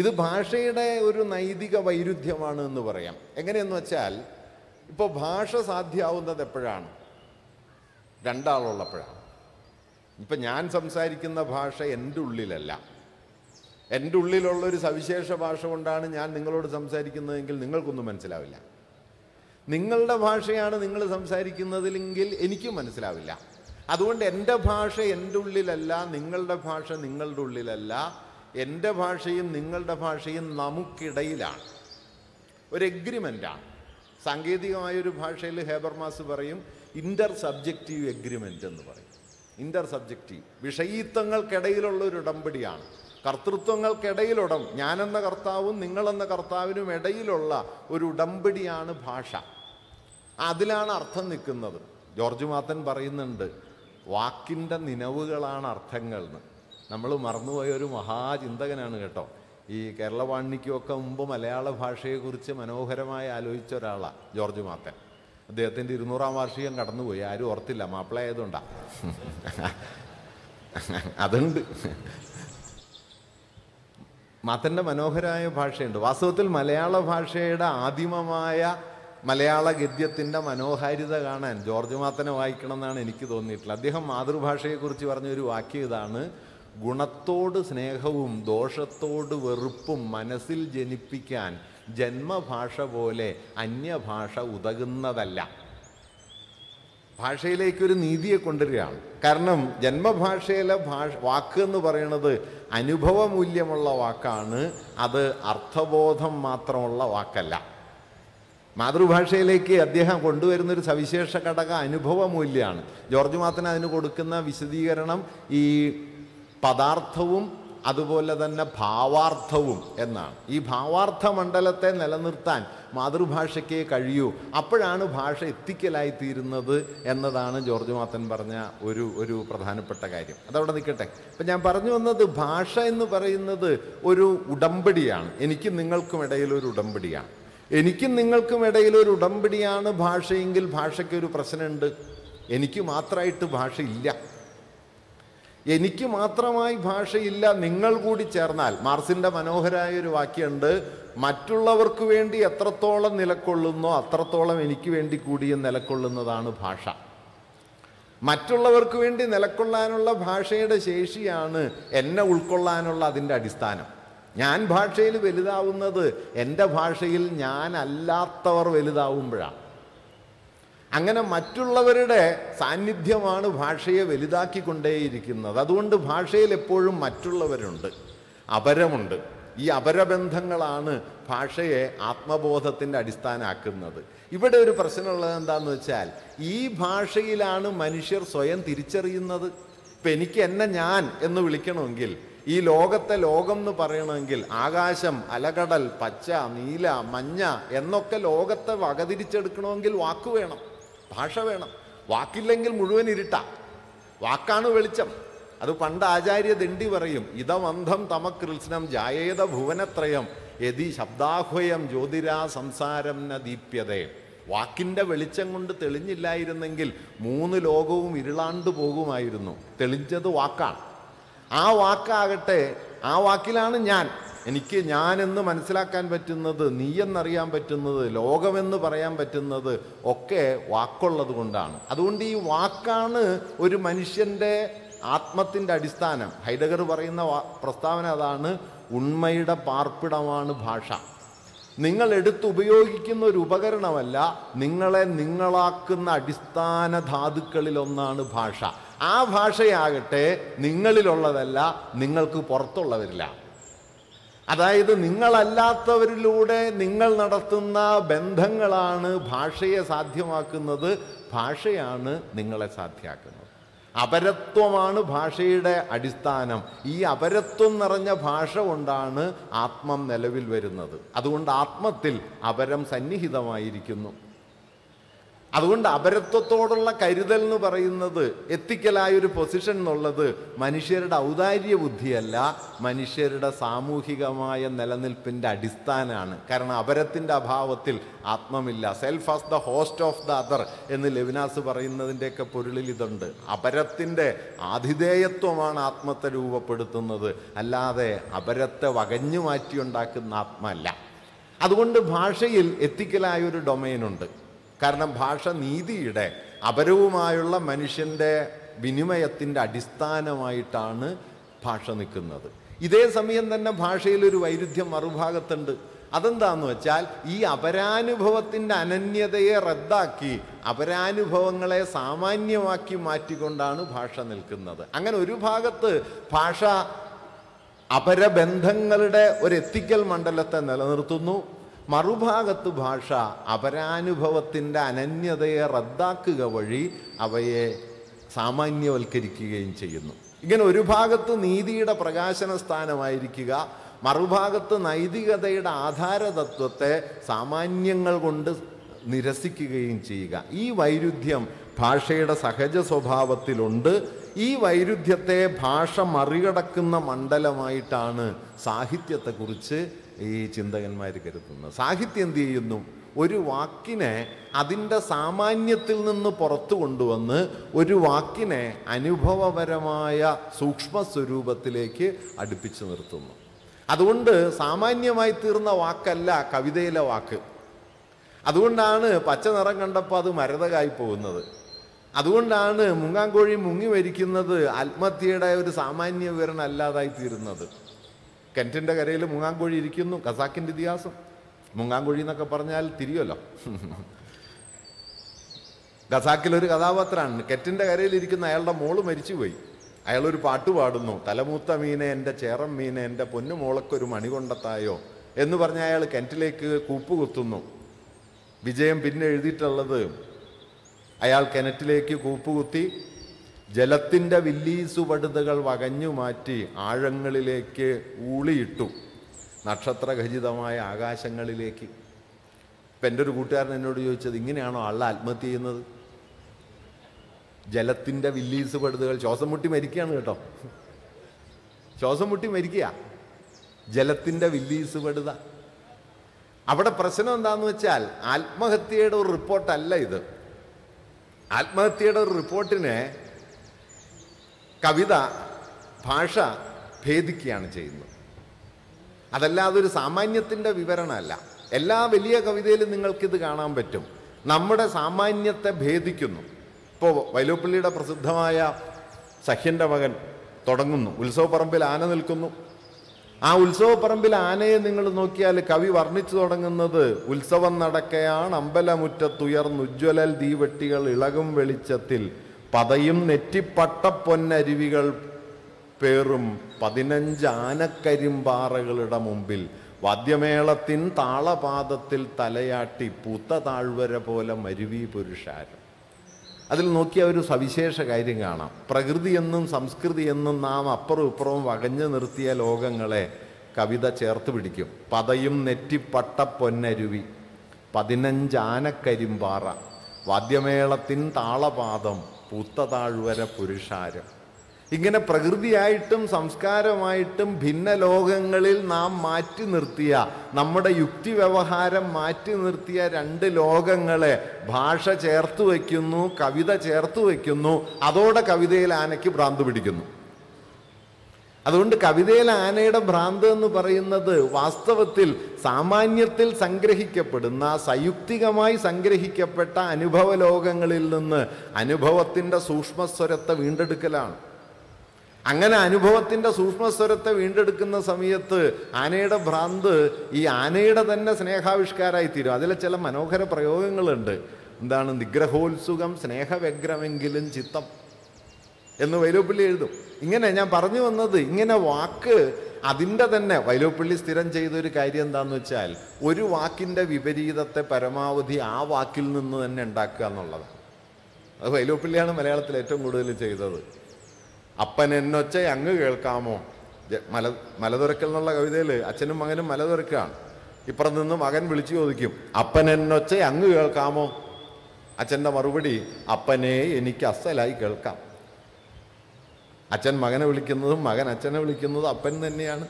ഇത് ഭാഷയുടെ ഒരു നൈതിക വൈരുദ്ധ്യമാണ് എന്ന് പറയാം എങ്ങനെയെന്ന് വെച്ചാൽ ഇപ്പോൾ ഭാഷ സാധ്യമാവുന്നത് എപ്പോഴാണ് രണ്ടാളുള്ളപ്പോഴാണ് ഇപ്പം ഞാൻ സംസാരിക്കുന്ന ഭാഷ എൻ്റെ ഉള്ളിലല്ല എൻ്റെ ഉള്ളിലുള്ളൊരു സവിശേഷ ഭാഷ കൊണ്ടാണ് ഞാൻ നിങ്ങളോട് സംസാരിക്കുന്നതെങ്കിൽ നിങ്ങൾക്കൊന്നും മനസ്സിലാവില്ല നിങ്ങളുടെ ഭാഷയാണ് നിങ്ങൾ സംസാരിക്കുന്നതിലെങ്കിൽ എനിക്കും മനസ്സിലാവില്ല അതുകൊണ്ട് എൻ്റെ ഭാഷ എൻ്റെ ഉള്ളിലല്ല നിങ്ങളുടെ ഭാഷ നിങ്ങളുടെ ഉള്ളിലല്ല എൻ്റെ ഭാഷയും നിങ്ങളുടെ ഭാഷയും നമുക്കിടയിലാണ് ഒരു എഗ്രിമെൻ്റാണ് സാങ്കേതികമായൊരു ഭാഷയിൽ ഹേബർമാസ് പറയും ഇൻ്റർ സബ്ജക്റ്റീവ് എഗ്രിമെൻ്റ് എന്ന് പറയും ഇൻ്റർ സബ്ജക്റ്റീവ് വിഷയിത്വങ്ങൾക്കിടയിലുള്ള ഒരു ഉടമ്പടിയാണ് കർത്തൃത്വങ്ങൾക്കിടയിലുടം ഞാനെന്ന കർത്താവും നിങ്ങളെന്ന കർത്താവിനും ഇടയിലുള്ള ഒരു ഉടമ്പടിയാണ് ഭാഷ അതിലാണ് അർത്ഥം നിൽക്കുന്നത് ജോർജ് മാത്തൻ പറയുന്നുണ്ട് വാക്കിൻ്റെ നിലവുകളാണ് അർത്ഥങ്ങൾ എന്ന് നമ്മൾ മറന്നുപോയ ഒരു മഹാചിന്തകനാണ് കേട്ടോ ഈ കേരള മുമ്പ് മലയാള ഭാഷയെക്കുറിച്ച് മനോഹരമായി ആലോചിച്ച ഒരാളാണ് ജോർജ് മാത്തൻ അദ്ദേഹത്തിൻ്റെ ഇരുന്നൂറാം വാർഷികം കടന്നുപോയി ആരും ഓർത്തില്ല മാപ്പിള ആയതുകൊണ്ടാണ് അതുണ്ട് മാത്തൻ്റെ മനോഹരമായ ഭാഷയുണ്ട് വാസ്തവത്തിൽ മലയാള ഭാഷയുടെ ആദിമമായ മലയാള ഗദ്യത്തിൻ്റെ മനോഹാരിത കാണാൻ ജോർജ് മാത്തനെ വായിക്കണം എന്നാണ് എനിക്ക് തോന്നിയിട്ടുള്ളത് അദ്ദേഹം മാതൃഭാഷയെക്കുറിച്ച് പറഞ്ഞൊരു വാക്യം ഇതാണ് ഗുണത്തോട് സ്നേഹവും ദോഷത്തോട് വെറുപ്പും മനസ്സിൽ ജനിപ്പിക്കാൻ ജന്മഭാഷ പോലെ അന്യഭാഷ ഉതകുന്നതല്ല ഭാഷയിലേക്ക് ഒരു നീതിയെ കൊണ്ടുവരികയാണ് കാരണം ജന്മഭാഷയിലെ ഭാഷ വാക്ക് എന്ന് പറയുന്നത് അനുഭവമൂല്യമുള്ള വാക്കാണ് അത് അർത്ഥബോധം മാത്രമുള്ള വാക്കല്ല മാതൃഭാഷയിലേക്ക് അദ്ദേഹം കൊണ്ടുവരുന്നൊരു സവിശേഷ ഘടക അനുഭവമൂല്യമാണ് ജോർജ് മാത്തൻ അതിന് കൊടുക്കുന്ന വിശദീകരണം ഈ പദാർത്ഥവും അതുപോലെ തന്നെ ഭാവാർത്ഥവും എന്നാണ് ഈ ഭാവാർത്ഥ മണ്ഡലത്തെ നിലനിർത്താൻ മാതൃഭാഷയ്ക്കേ കഴിയൂ അപ്പോഴാണ് ഭാഷ എത്തിക്കലായിത്തീരുന്നത് എന്നതാണ് ജോർജ് മാത്തൻ പറഞ്ഞ ഒരു ഒരു പ്രധാനപ്പെട്ട കാര്യം അതവിടെ നിൽക്കട്ടെ അപ്പം ഞാൻ പറഞ്ഞു വന്നത് ഭാഷ എന്ന് പറയുന്നത് ഒരു ഉടമ്പടിയാണ് എനിക്കും നിങ്ങൾക്കും ഇടയിൽ ഒരു ഉടമ്പടിയാണ് എനിക്കും നിങ്ങൾക്കും ഇടയിൽ ഒരു ഉടമ്പടിയാണ് ഭാഷയെങ്കിൽ ഭാഷയ്ക്ക് ഒരു പ്രശ്നമുണ്ട് എനിക്ക് മാത്രമായിട്ട് ഭാഷയില്ല എനിക്ക് മാത്രമായി ഭാഷയില്ല നിങ്ങൾ കൂടി ചേർന്നാൽ മാർസിൻ്റെ മനോഹരമായ ഒരു വാക്യമുണ്ട് മറ്റുള്ളവർക്ക് വേണ്ടി എത്രത്തോളം നിലക്കൊള്ളുന്നോ അത്രത്തോളം എനിക്ക് വേണ്ടി കൂടിയും നിലക്കൊള്ളുന്നതാണ് ഭാഷ മറ്റുള്ളവർക്ക് വേണ്ടി നിലക്കൊള്ളാനുള്ള ഭാഷയുടെ ശേഷിയാണ് എന്നെ ഉൾക്കൊള്ളാനുള്ള അതിൻ്റെ അടിസ്ഥാനം ഞാൻ ഭാഷയിൽ വലുതാവുന്നത് എൻ്റെ ഭാഷയിൽ ഞാനല്ലാത്തവർ വലുതാവുമ്പോഴാണ് അങ്ങനെ മറ്റുള്ളവരുടെ സാന്നിധ്യമാണ് ഭാഷയെ വലുതാക്കിക്കൊണ്ടേയിരിക്കുന്നത് അതുകൊണ്ട് ഭാഷയിൽ എപ്പോഴും മറ്റുള്ളവരുണ്ട് അപരമുണ്ട് ഈ അപരബന്ധങ്ങളാണ് ഭാഷയെ ആത്മബോധത്തിൻ്റെ അടിസ്ഥാനമാക്കുന്നത് ഇവിടെ ഒരു പ്രശ്നമുള്ളത് എന്താണെന്ന് വെച്ചാൽ ഈ ഭാഷയിലാണ് മനുഷ്യർ സ്വയം തിരിച്ചറിയുന്നത് ഇപ്പം എനിക്ക് എന്നെ ഞാൻ എന്ന് വിളിക്കണമെങ്കിൽ ഈ ലോകത്തെ ലോകം എന്ന് പറയണമെങ്കിൽ ആകാശം അലകടൽ പച്ച നീല മഞ്ഞ എന്നൊക്കെ ലോകത്തെ വകതിരിച്ചെടുക്കണമെങ്കിൽ വാക്കു വേണം ഭാഷ വേണം വാക്കില്ലെങ്കിൽ മുഴുവൻ ഇരുട്ട വാക്കാണ് വെളിച്ചം അത് പണ്ട് ആചാര്യ ദണ്ഡി പറയും ഇതമന്ധം തമകൃത്സ്നം ജായേത ഭുവനത്രയം യതി ശബ്ദാഹ്വയം ജ്യോതിരാ സംസാരം ന ദീപ്യതേ വാക്കിൻ്റെ വെളിച്ചം കൊണ്ട് തെളിഞ്ഞില്ലായിരുന്നെങ്കിൽ മൂന്ന് ലോകവും ഇരുളാണ്ട് പോകുമായിരുന്നു തെളിഞ്ഞത് വാക്കാണ് ആ വാക്കാകട്ടെ ആ വാക്കിലാണ് ഞാൻ എനിക്ക് ഞാനെന്ന് മനസ്സിലാക്കാൻ പറ്റുന്നത് നീയെന്നറിയാൻ പറ്റുന്നത് ലോകമെന്ന് പറയാൻ പറ്റുന്നത് ഒക്കെ വാക്കുള്ളത് കൊണ്ടാണ് അതുകൊണ്ട് ഈ വാക്കാണ് ഒരു മനുഷ്യൻ്റെ ആത്മത്തിൻ്റെ അടിസ്ഥാനം ഹൈഡഗർ പറയുന്ന പ്രസ്താവന അതാണ് ഉണ്മയുടെ പാർപ്പിടമാണ് ഭാഷ നിങ്ങൾ എടുത്ത് ഉപയോഗിക്കുന്ന ഒരു ഉപകരണമല്ല നിങ്ങളെ നിങ്ങളാക്കുന്ന അടിസ്ഥാന ധാതുക്കളിലൊന്നാണ് ഭാഷ ആ ഭാഷയാകട്ടെ നിങ്ങളിലുള്ളതല്ല നിങ്ങൾക്ക് പുറത്തുള്ളവരിലാണ് അതായത് നിങ്ങളല്ലാത്തവരിലൂടെ നിങ്ങൾ നടത്തുന്ന ബന്ധങ്ങളാണ് ഭാഷയെ സാധ്യമാക്കുന്നത് ഭാഷയാണ് നിങ്ങളെ സാധ്യമാക്കുന്നത് അപരത്വമാണ് ഭാഷയുടെ അടിസ്ഥാനം ഈ അപരത്വം നിറഞ്ഞ ഭാഷ കൊണ്ടാണ് ആത്മം നിലവിൽ വരുന്നത് അതുകൊണ്ട് ആത്മത്തിൽ അപരം സന്നിഹിതമായിരിക്കുന്നു അതുകൊണ്ട് അപരത്വത്തോടുള്ള കരുതൽ എന്ന് പറയുന്നത് എത്തിക്കലായ ഒരു പൊസിഷൻ എന്നുള്ളത് മനുഷ്യരുടെ ഔദാര്യ ബുദ്ധിയല്ല മനുഷ്യരുടെ സാമൂഹികമായ നിലനിൽപ്പിൻ്റെ അടിസ്ഥാനമാണ് കാരണം അപരത്തിൻ്റെ അഭാവത്തിൽ ആത്മമില്ല self as the host of the other എന്ന് ലെവിനാസ് പറയുന്നതിൻ്റെയൊക്കെ പൊരുളിൽ ഇതുണ്ട് അപരത്തിൻ്റെ ആതിഥേയത്വമാണ് ആത്മത്തെ രൂപപ്പെടുത്തുന്നത് അല്ലാതെ അപരത്തെ വകഞ്ഞു മാറ്റിയുണ്ടാക്കുന്ന ആത്മല്ല അതുകൊണ്ട് ഭാഷയിൽ എത്തിക്കലായ ഒരു ഡൊമൈനുണ്ട് കാരണം ഭാഷ നീതിയുടെ അപരവുമായുള്ള മനുഷ്യൻ്റെ വിനിമയത്തിൻ്റെ അടിസ്ഥാനമായിട്ടാണ് ഭാഷ നിൽക്കുന്നത് ഇതേ സമയം തന്നെ ഭാഷയിലൊരു വൈരുദ്ധ്യം മറുഭാഗത്തുണ്ട് അതെന്താന്ന് വെച്ചാൽ ഈ അപരാനുഭവത്തിൻ്റെ അനന്യതയെ റദ്ദാക്കി അപരാനുഭവങ്ങളെ സാമാന്യമാക്കി മാറ്റിക്കൊണ്ടാണ് ഭാഷ നിൽക്കുന്നത് അങ്ങനെ ഒരു ഭാഗത്ത് ഭാഷ അപരബന്ധങ്ങളുടെ ഒരു എത്തിക്കൽ മണ്ഡലത്തെ നിലനിർത്തുന്നു മറുഭാഗത്ത് ഭാഷ അപരാനുഭവത്തിൻ്റെ അനന്യതയെ റദ്ദാക്കുക വഴി അവയെ സാമാന്യവൽക്കരിക്കുകയും ചെയ്യുന്നു ഇങ്ങനെ ഒരു ഭാഗത്ത് നീതിയുടെ പ്രകാശന സ്ഥാനമായിരിക്കുക മറുഭാഗത്ത് നൈതികതയുടെ ആധാരതത്വത്തെ സാമാന്യങ്ങൾ കൊണ്ട് നിരസിക്കുകയും ചെയ്യുക ഈ വൈരുദ്ധ്യം ഭാഷയുടെ സഹജ സ്വഭാവത്തിലുണ്ട് ഈ വൈരുദ്ധ്യത്തെ ഭാഷ മറികടക്കുന്ന മണ്ഡലമായിട്ടാണ് സാഹിത്യത്തെക്കുറിച്ച് ഈ ചിന്തകന്മാർ കരുതുന്നത് സാഹിത്യം എന്ത് ചെയ്യുന്നു ഒരു വാക്കിനെ അതിൻ്റെ സാമാന്യത്തിൽ നിന്ന് പുറത്തു കൊണ്ടുവന്ന് ഒരു വാക്കിനെ അനുഭവപരമായ സൂക്ഷ്മ സ്വരൂപത്തിലേക്ക് അടുപ്പിച്ചു നിർത്തുന്നു അതുകൊണ്ട് സാമാന്യമായി തീർന്ന വാക്കല്ല കവിതയിലെ വാക്ക് അതുകൊണ്ടാണ് പച്ച നിറം കണ്ടപ്പോൾ അത് മരതകായി പോകുന്നത് അതുകൊണ്ടാണ് മുങ്ങാങ്കോഴി മുങ്ങി മരിക്കുന്നത് ആത്മഹത്യയുടെ ഒരു സാമാന്യ വിവരണം അല്ലാതായി തീരുന്നത് കെൻറ്റിൻ്റെ കരയിൽ മുങ്ങാങ്കുഴി ഇരിക്കുന്നു കസാക്കിൻ്റെ ഇതിഹാസം മുങ്ങാങ്കുഴി എന്നൊക്കെ പറഞ്ഞാൽ തിരിയുമല്ലോ ഖസാക്കിലൊരു കഥാപാത്രമാണ് കെറ്റിൻ്റെ കരയിലിരിക്കുന്ന അയാളുടെ മോള് മരിച്ചുപോയി അയാളൊരു പാട്ട് പാടുന്നു തലമൂത്ത മീനെ എൻ്റെ ചേറം മീനെ എൻ്റെ പൊന്നു പൊന്നുമോളക്കൊരു മണികൊണ്ടത്തായോ എന്ന് പറഞ്ഞ അയാൾ കിണറ്റിലേക്ക് കൂപ്പുകുത്തുന്നു വിജയം പിന്നെ എഴുതിയിട്ടുള്ളത് അയാൾ കിണറ്റിലേക്ക് കൂപ്പുകുത്തി ജലത്തിൻ്റെ വില്ലീസുപടുതകൾ വകഞ്ഞു മാറ്റി ആഴങ്ങളിലേക്ക് ഊളിയിട്ടു നക്ഷത്രഖചിതമായ ആകാശങ്ങളിലേക്ക് ഇപ്പം എൻ്റെ ഒരു കൂട്ടുകാരൻ എന്നോട് ചോദിച്ചത് ഇങ്ങനെയാണോ ആൾ ആത്മഹത്യ ചെയ്യുന്നത് ജലത്തിൻ്റെ പടുതുകൾ ശ്വാസം മുട്ടി മരിക്കുകയാണ് കേട്ടോ ശ്വാസം മുട്ടി മരിക്കുക ജലത്തിൻ്റെ പടുത അവിടെ പ്രശ്നം എന്താന്ന് വെച്ചാൽ ആത്മഹത്യയുടെ ഒരു റിപ്പോർട്ടല്ല ഇത് ആത്മഹത്യയുടെ ഒരു റിപ്പോർട്ടിനെ കവിത ഭാഷ ഭേദിക്കുകയാണ് ചെയ്യുന്നത് അതല്ലാതെ ഒരു സാമാന്യത്തിൻ്റെ വിവരണമല്ല എല്ലാ വലിയ കവിതയിലും നിങ്ങൾക്കിത് കാണാൻ പറ്റും നമ്മുടെ സാമാന്യത്തെ ഭേദിക്കുന്നു ഇപ്പോൾ വൈലോപ്പള്ളിയുടെ പ്രസിദ്ധമായ സഖ്യൻ്റെ മകൻ തുടങ്ങുന്നു ഉത്സവപ്പറമ്പിൽ ആന നിൽക്കുന്നു ആ ഉത്സവപ്പറമ്പിൽ ആനയെ നിങ്ങൾ നോക്കിയാൽ കവി വർണ്ണിച്ചു തുടങ്ങുന്നത് ഉത്സവം നടക്കയാണ് അമ്പലമുറ്റത്തുയർന്നുജ്വലൽ ദീവെട്ടികൾ ഇളകും വെളിച്ചത്തിൽ പതയും പൊന്നരുവികൾ പേറും പതിനഞ്ച് ആനക്കരിമ്പാറകളുടെ മുമ്പിൽ വാദ്യമേളത്തിൻ താളപാദത്തിൽ തലയാട്ടി പൂത്ത താഴ്വര പോലെ മരുവി പുരുഷാരം അതിൽ നോക്കിയ ഒരു സവിശേഷ കാര്യം കാണാം പ്രകൃതി എന്നും സംസ്കൃതി എന്നും നാം അപ്പുറവും ഇപ്പുറവും വകഞ്ഞു നിർത്തിയ ലോകങ്ങളെ കവിത ചേർത്ത് പിടിക്കും പതയും നെറ്റിപ്പട്ട പൊന്നരുവി പതിനഞ്ചാനക്കരിമ്പാറ വാദ്യമേളത്തിൻ താളപാദം പൂത്ത പുരുഷാരം ഇങ്ങനെ പ്രകൃതിയായിട്ടും സംസ്കാരമായിട്ടും ഭിന്ന ലോകങ്ങളിൽ നാം മാറ്റി നിർത്തിയ നമ്മുടെ യുക്തി വ്യവഹാരം മാറ്റി നിർത്തിയ രണ്ട് ലോകങ്ങളെ ഭാഷ ചേർത്ത് വയ്ക്കുന്നു കവിത ചേർത്ത് വയ്ക്കുന്നു അതോടെ കവിതയിൽ ആനയ്ക്ക് ഭ്രാന്ത് പിടിക്കുന്നു അതുകൊണ്ട് കവിതയിലെ ആനയുടെ ഭ്രാന്ത് എന്ന് പറയുന്നത് വാസ്തവത്തിൽ സാമാന്യത്തിൽ സംഗ്രഹിക്കപ്പെടുന്ന സയുക്തികമായി സംഗ്രഹിക്കപ്പെട്ട അനുഭവ ലോകങ്ങളിൽ നിന്ന് അനുഭവത്തിൻ്റെ സൂക്ഷ്മസ്വരത്തെ വീണ്ടെടുക്കലാണ് അങ്ങനെ അനുഭവത്തിൻ്റെ സൂക്ഷ്മസ്വരത്തെ വീണ്ടെടുക്കുന്ന സമയത്ത് ആനയുടെ ഭ്രാന്ത് ഈ ആനയുടെ തന്നെ സ്നേഹാവിഷ്കാരമായി തീരും അതിലെ ചില മനോഹര പ്രയോഗങ്ങളുണ്ട് എന്താണ് നിഗ്രഹോത്സുഖം സ്നേഹവ്യഗ്രമെങ്കിലും ചിത്തം എന്ന് വൈലോപ്പിള്ളി എഴുതും ഇങ്ങനെ ഞാൻ പറഞ്ഞു വന്നത് ഇങ്ങനെ വാക്ക് അതിൻ്റെ തന്നെ വൈലോപ്പിള്ളി സ്ഥിരം ചെയ്തൊരു കാര്യം എന്താണെന്ന് വെച്ചാൽ ഒരു വാക്കിൻ്റെ വിപരീതത്തെ പരമാവധി ആ വാക്കിൽ നിന്ന് തന്നെ ഉണ്ടാക്കുക എന്നുള്ളതാണ് അത് വൈലോപ്പിള്ളിയാണ് മലയാളത്തിൽ ഏറ്റവും കൂടുതൽ ചെയ്തത് അപ്പൻ എന്നൊച്ച അങ്ങ് കേൾക്കാമോ മല മലതുരക്കൽ എന്നുള്ള കവിതയിൽ അച്ഛനും മകനും മലതുരക്കാണ് ഇപ്പുറം നിന്ന് മകൻ വിളിച്ചു ചോദിക്കും അപ്പൻ എന്നൊച്ച അങ്ങ് കേൾക്കാമോ അച്ഛൻ്റെ മറുപടി അപ്പനെ എനിക്ക് അസലായി കേൾക്കാം അച്ഛൻ മകനെ വിളിക്കുന്നതും മകൻ അച്ഛനെ വിളിക്കുന്നതും അപ്പൻ തന്നെയാണ്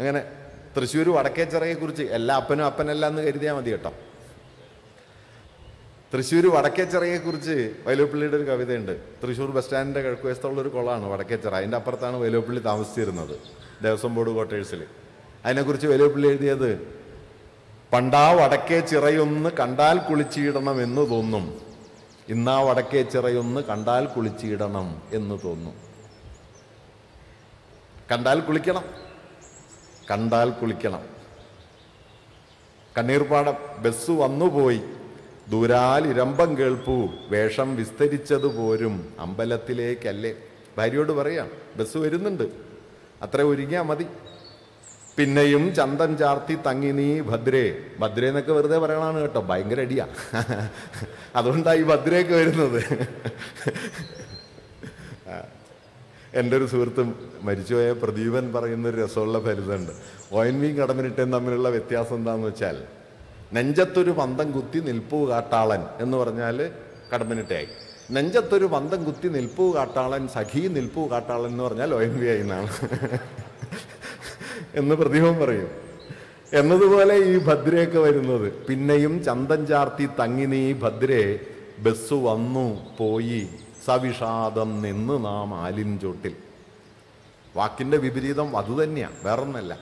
അങ്ങനെ തൃശ്ശൂർ വടക്കേച്ചിറയെക്കുറിച്ച് എല്ലാ അപ്പനും അപ്പനല്ല എന്ന് കരുതിയാൽ മതി കേട്ടോ തൃശ്ശൂർ വടക്കേച്ചിറയെക്കുറിച്ച് വൈലോപ്പിള്ളിയുടെ ഒരു കവിതയുണ്ട് തൃശ്ശൂർ ബസ് സ്റ്റാൻഡിൻ്റെ ഒരു കുളമാണ് വടക്കേച്ചിറ അതിൻ്റെ അപ്പുറത്താണ് വൈലോപ്പിള്ളി താമസിച്ചിരുന്നത് ദേവസ്വം ബോർഡ് ക്വാർട്ടേഴ്സിൽ അതിനെക്കുറിച്ച് വൈലോപ്പിള്ളി എഴുതിയത് പണ്ടാ വടക്കേ ചിറയൊന്ന് കണ്ടാൽ കുളിച്ചിടണമെന്ന് തോന്നും ഇന്നാ വടക്കേ ചിറയൊന്ന് കണ്ടാൽ കുളിച്ചിടണം എന്ന് തോന്നും കണ്ടാൽ കുളിക്കണം കണ്ടാൽ കുളിക്കണം കണ്ണീർപ്പാടം ബസ് വന്നുപോയി ദൂരാൽ ഇരമ്പം കേൾപ്പു വേഷം വിസ്തരിച്ചത് പോരും അമ്പലത്തിലേക്കല്ലേ ഭാര്യയോട് പറയാം ബസ് വരുന്നുണ്ട് അത്ര ഒരുങ്ങിയാൽ മതി പിന്നെയും ചന്തം ചാർത്തി തങ്ങി നീ ഭദ്രേ ഭദ്രേ എന്നൊക്കെ വെറുതെ പറയണാണ് കേട്ടോ ഭയങ്കര അടിയാ അതുകൊണ്ടാണ് ഈ ഭദ്രയൊക്കെ വരുന്നത് എൻ്റെ ഒരു സുഹൃത്തും മരിച്ചുപോയ പ്രദീപൻ പറയുന്ന ഒരു രസമുള്ള ഫലിതമുണ്ട് ഒയൻവിയും കടമിനിട്ടേം തമ്മിലുള്ള വ്യത്യാസം എന്താണെന്ന് വെച്ചാൽ നെഞ്ചത്തൊരു പന്തം കുത്തി നിൽപ്പൂ കാട്ടാളൻ എന്ന് പറഞ്ഞാൽ കടമിനിട്ടയായി നെഞ്ചത്തൊരു പന്തം കുത്തി നിൽപ്പൂ കാട്ടാളൻ സഖി നിൽപ്പൂ കാട്ടാളൻ എന്ന് പറഞ്ഞാൽ ആയി എന്നാണ് എന്ന് പ്രതിഭം പറയും എന്നതുപോലെ ഈ ഭദ്രയൊക്കെ വരുന്നത് പിന്നെയും ചന്ദൻ ചാർത്തി തങ്ങി നീ ഭദ്രേ ബസ് വന്നു പോയി സവിഷാദം നിന്ന് നാം ആലിൻ ചോട്ടിൽ വാക്കിൻ്റെ വിപരീതം അതുതന്നെയാണ് വേറൊന്നല്ല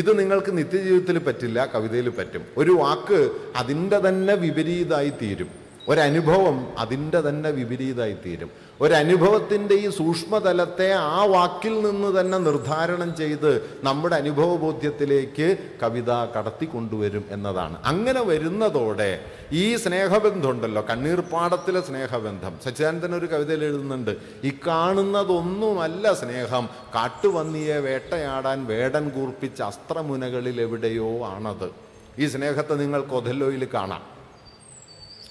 ഇത് നിങ്ങൾക്ക് നിത്യജീവിതത്തിൽ പറ്റില്ല കവിതയിൽ പറ്റും ഒരു വാക്ക് അതിൻ്റെ തന്നെ വിപരീതമായി തീരും ഒരനുഭവം അതിൻ്റെ തന്നെ വിപരീതമായി തീരും ഒരനുഭവത്തിൻ്റെ ഈ സൂക്ഷ്മതലത്തെ ആ വാക്കിൽ നിന്ന് തന്നെ നിർദ്ധാരണം ചെയ്ത് നമ്മുടെ അനുഭവബോധ്യത്തിലേക്ക് കവിത കൊണ്ടുവരും എന്നതാണ് അങ്ങനെ വരുന്നതോടെ ഈ സ്നേഹബന്ധമുണ്ടല്ലോ കണ്ണീർപ്പാടത്തിലെ സ്നേഹബന്ധം സച്ചിദാനന്ദൻ ഒരു കവിതയിൽ എഴുതുന്നുണ്ട് ഈ കാണുന്നതൊന്നുമല്ല സ്നേഹം കാട്ടുവന്നിയെ വേട്ടയാടാൻ വേടൻ കൂർപ്പിച്ച അസ്ത്രമുനകളിൽ എവിടെയോ ആണത് ഈ സ്നേഹത്തെ നിങ്ങൾക്ക് ഒഥല്ലോയിൽ കാണാം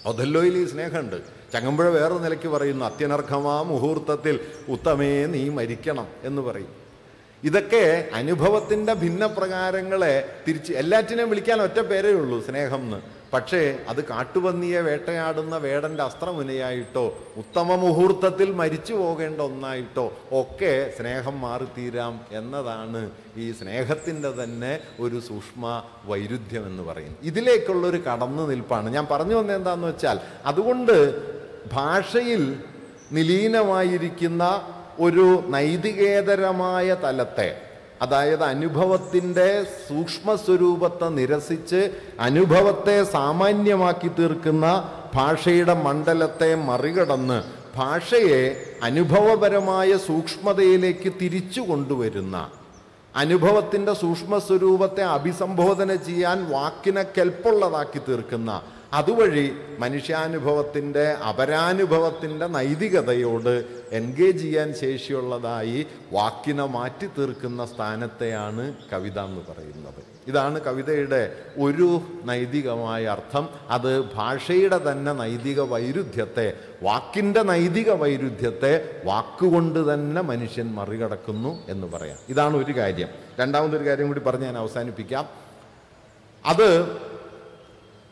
ഒതല്ലോയിൽ ഈ സ്നേഹമുണ്ട് ചങ്ങമ്പുഴ വേറെ നിലയ്ക്ക് പറയുന്നു അത്യനർഹമാ മുഹൂർത്തത്തിൽ ഉത്തമേ നീ മരിക്കണം എന്ന് പറയും ഇതൊക്കെ അനുഭവത്തിൻ്റെ ഭിന്ന പ്രകാരങ്ങളെ തിരിച്ച് എല്ലാറ്റിനെയും വിളിക്കാൻ ഒറ്റ പേരേ ഉള്ളൂ സ്നേഹം എന്ന് പക്ഷേ അത് കാട്ടുപന്നിയെ വേട്ടയാടുന്ന വേടൻ്റെ അസ്ത്രമുനയായിട്ടോ ഉത്തമ മുഹൂർത്തത്തിൽ മരിച്ചു പോകേണ്ട ഒന്നായിട്ടോ ഒക്കെ സ്നേഹം മാറിത്തീരാം എന്നതാണ് ഈ സ്നേഹത്തിൻ്റെ തന്നെ ഒരു സൂക്ഷ്മ വൈരുദ്ധ്യം എന്ന് പറയുന്നത് ഇതിലേക്കുള്ളൊരു കടന്നു നിൽപ്പാണ് ഞാൻ പറഞ്ഞു വന്നത് എന്താണെന്ന് വെച്ചാൽ അതുകൊണ്ട് ഭാഷയിൽ നിലീനമായിരിക്കുന്ന ഒരു നൈതികേതരമായ തലത്തെ അതായത് അനുഭവത്തിൻ്റെ സൂക്ഷ്മസ്വരൂപത്തെ നിരസിച്ച് അനുഭവത്തെ സാമാന്യമാക്കി തീർക്കുന്ന ഭാഷയുടെ മണ്ഡലത്തെ മറികടന്ന് ഭാഷയെ അനുഭവപരമായ സൂക്ഷ്മതയിലേക്ക് തിരിച്ചു കൊണ്ടുവരുന്ന അനുഭവത്തിൻ്റെ സൂക്ഷ്മസ്വരൂപത്തെ അഭിസംബോധന ചെയ്യാൻ വാക്കിനെ കെൽപ്പുള്ളതാക്കി തീർക്കുന്ന അതുവഴി മനുഷ്യാനുഭവത്തിൻ്റെ അപരാനുഭവത്തിൻ്റെ നൈതികതയോട് എൻഗേജ് ചെയ്യാൻ ശേഷിയുള്ളതായി വാക്കിനെ മാറ്റി തീർക്കുന്ന സ്ഥാനത്തെയാണ് കവിത എന്ന് പറയുന്നത് ഇതാണ് കവിതയുടെ ഒരു നൈതികമായ അർത്ഥം അത് ഭാഷയുടെ തന്നെ നൈതിക വൈരുദ്ധ്യത്തെ വാക്കിൻ്റെ നൈതിക വൈരുദ്ധ്യത്തെ വാക്കുകൊണ്ട് തന്നെ മനുഷ്യൻ മറികടക്കുന്നു എന്ന് പറയാം ഇതാണ് ഒരു കാര്യം രണ്ടാമതൊരു കാര്യം കൂടി പറഞ്ഞ് ഞാൻ അവസാനിപ്പിക്കാം അത്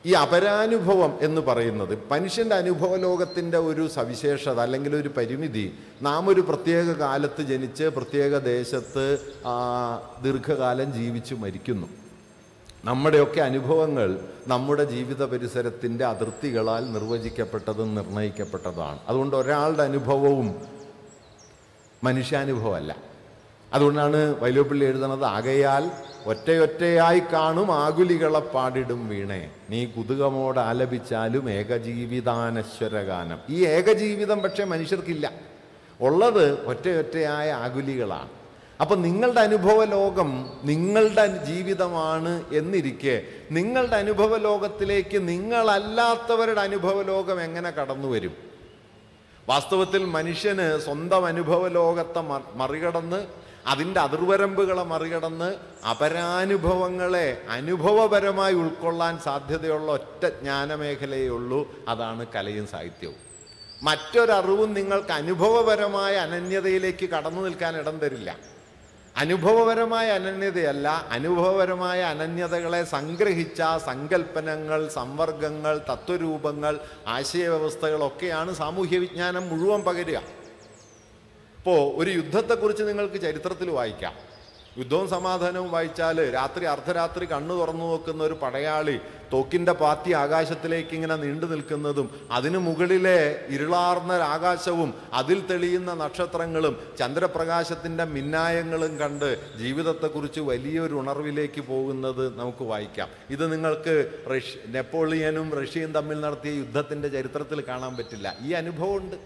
ഈ അപരാനുഭവം എന്ന് പറയുന്നത് മനുഷ്യൻ്റെ അനുഭവ ലോകത്തിൻ്റെ ഒരു സവിശേഷത അല്ലെങ്കിൽ ഒരു പരിമിതി നാം ഒരു പ്രത്യേക കാലത്ത് ജനിച്ച് പ്രത്യേക ദേശത്ത് ദീർഘകാലം ജീവിച്ച് മരിക്കുന്നു നമ്മുടെയൊക്കെ അനുഭവങ്ങൾ നമ്മുടെ ജീവിത പരിസരത്തിൻ്റെ അതിർത്തികളാൽ നിർവചിക്കപ്പെട്ടതും നിർണയിക്കപ്പെട്ടതാണ് അതുകൊണ്ട് ഒരാളുടെ അനുഭവവും മനുഷ്യാനുഭവമല്ല അതുകൊണ്ടാണ് വൈലോപ്പിള്ളി എഴുതണത് ആകയാൽ ഒറ്റയൊറ്റയായി കാണും ആകുലികളെ പാടിടും വീണേ നീ കുതുകമോട് ആലപിച്ചാലും ഏകജീവിതാനശ്വര ഗാനം ഈ ഏകജീവിതം പക്ഷേ മനുഷ്യർക്കില്ല ഉള്ളത് ഒറ്റയൊറ്റയായ ആകുലികളാണ് അപ്പം നിങ്ങളുടെ അനുഭവ ലോകം നിങ്ങളുടെ ജീവിതമാണ് എന്നിരിക്കെ നിങ്ങളുടെ അനുഭവ ലോകത്തിലേക്ക് നിങ്ങളല്ലാത്തവരുടെ അനുഭവ ലോകം എങ്ങനെ കടന്നു വരും വാസ്തവത്തിൽ മനുഷ്യന് സ്വന്തം അനുഭവ ലോകത്തെ മറികടന്ന് അതിൻ്റെ അതിർവരമ്പുകളെ മറികടന്ന് അപരാനുഭവങ്ങളെ അനുഭവപരമായി ഉൾക്കൊള്ളാൻ സാധ്യതയുള്ള ഒറ്റ ജ്ഞാനമേഖലയേ ഉള്ളൂ അതാണ് കലയും സാഹിത്യവും മറ്റൊരറിവും നിങ്ങൾക്ക് അനുഭവപരമായ അനന്യതയിലേക്ക് കടന്നു നിൽക്കാൻ ഇടം തരില്ല അനുഭവപരമായ അനന്യതയല്ല അനുഭവപരമായ അനന്യതകളെ സംഗ്രഹിച്ച സങ്കല്പനങ്ങൾ സംവർഗങ്ങൾ തത്വരൂപങ്ങൾ ആശയവ്യവസ്ഥകളൊക്കെയാണ് സാമൂഹ്യ വിജ്ഞാനം മുഴുവൻ പകരുക ഇപ്പോൾ ഒരു യുദ്ധത്തെക്കുറിച്ച് നിങ്ങൾക്ക് ചരിത്രത്തിൽ വായിക്കാം യുദ്ധവും സമാധാനവും വായിച്ചാൽ രാത്രി അർദ്ധരാത്രി കണ്ണു തുറന്നു നോക്കുന്ന ഒരു പടയാളി തോക്കിൻ്റെ പാത്തി ആകാശത്തിലേക്ക് ഇങ്ങനെ നീണ്ടു നിൽക്കുന്നതും അതിനു മുകളിലെ ഇരുളാർന്ന ആകാശവും അതിൽ തെളിയുന്ന നക്ഷത്രങ്ങളും ചന്ദ്രപ്രകാശത്തിൻ്റെ മിന്നായങ്ങളും കണ്ട് ജീവിതത്തെക്കുറിച്ച് വലിയൊരു ഉണർവിലേക്ക് പോകുന്നത് നമുക്ക് വായിക്കാം ഇത് നിങ്ങൾക്ക് നെപ്പോളിയനും റഷ്യയും തമ്മിൽ നടത്തിയ യുദ്ധത്തിൻ്റെ ചരിത്രത്തിൽ കാണാൻ പറ്റില്ല ഈ അനുഭവമുണ്ട്